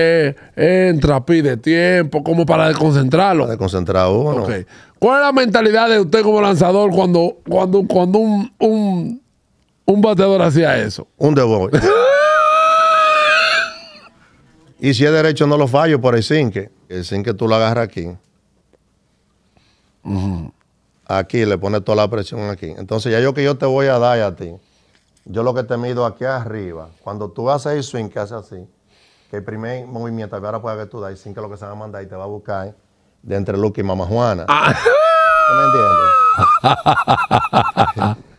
Eh, entra, pide tiempo, como para desconcentrarlo. Para desconcentrar uno. ¿Cuál es la mentalidad de usted como lanzador cuando, cuando, un, bateador hacía eso? Un voy. y si es derecho, no lo fallo por el cinque. El cinque tú lo agarras aquí. Aquí le pones toda la presión aquí. Entonces, ya yo que yo te voy a dar a ti, yo lo que te mido aquí arriba. Cuando tú haces el swing, que hace así que el primer movimiento ahora puede haber tú ahí sin que lo que se va a mandar y te va a buscar de entre Luke y Mamá Juana. Ah. me entiendes?